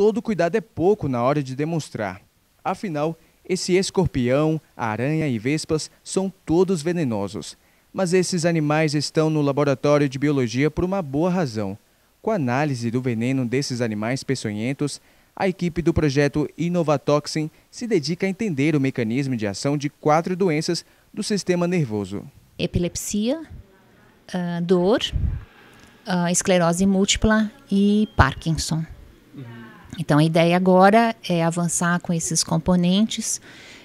todo cuidado é pouco na hora de demonstrar. Afinal, esse escorpião, aranha e vespas são todos venenosos. Mas esses animais estão no laboratório de biologia por uma boa razão. Com a análise do veneno desses animais peçonhentos, a equipe do projeto Inovatoxin se dedica a entender o mecanismo de ação de quatro doenças do sistema nervoso: epilepsia, ah, dor, ah, esclerose múltipla e Parkinson. Então a ideia agora é avançar com esses componentes,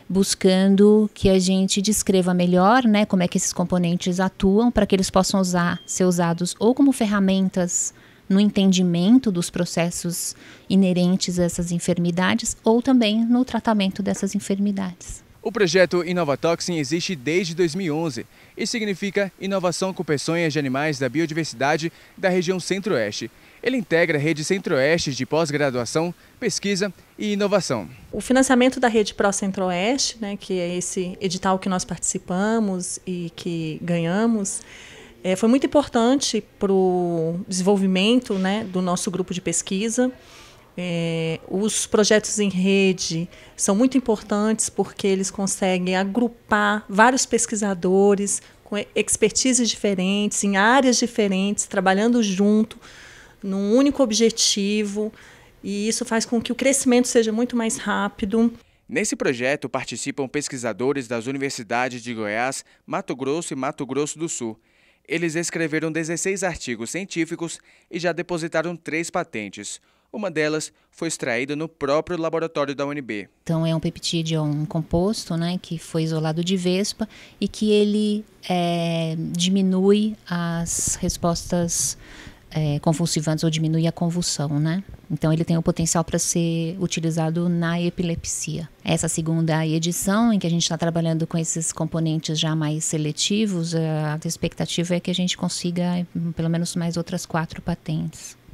buscando que a gente descreva melhor, né, como é que esses componentes atuam para que eles possam usar, ser usados ou como ferramentas no entendimento dos processos inerentes a essas enfermidades ou também no tratamento dessas enfermidades. O projeto Inovatoxin existe desde 2011 e significa Inovação com Peçonhas de Animais da Biodiversidade da região Centro-Oeste. Ele integra a rede Centro-Oeste de pós-graduação, pesquisa e inovação. O financiamento da rede Pro Centro-Oeste, né, que é esse edital que nós participamos e que ganhamos, é, foi muito importante para o desenvolvimento né, do nosso grupo de pesquisa. É, os projetos em rede são muito importantes porque eles conseguem agrupar vários pesquisadores com expertises diferentes, em áreas diferentes, trabalhando junto, num único objetivo. E isso faz com que o crescimento seja muito mais rápido. Nesse projeto participam pesquisadores das universidades de Goiás, Mato Grosso e Mato Grosso do Sul. Eles escreveram 16 artigos científicos e já depositaram três patentes. Uma delas foi extraída no próprio laboratório da UNB. Então é um peptídeo, é um composto, né, que foi isolado de vespa e que ele é, diminui as respostas é, convulsivantes ou diminui a convulsão, né? Então ele tem o potencial para ser utilizado na epilepsia. Essa segunda edição, em que a gente está trabalhando com esses componentes já mais seletivos, a expectativa é que a gente consiga hum, pelo menos mais outras quatro patentes.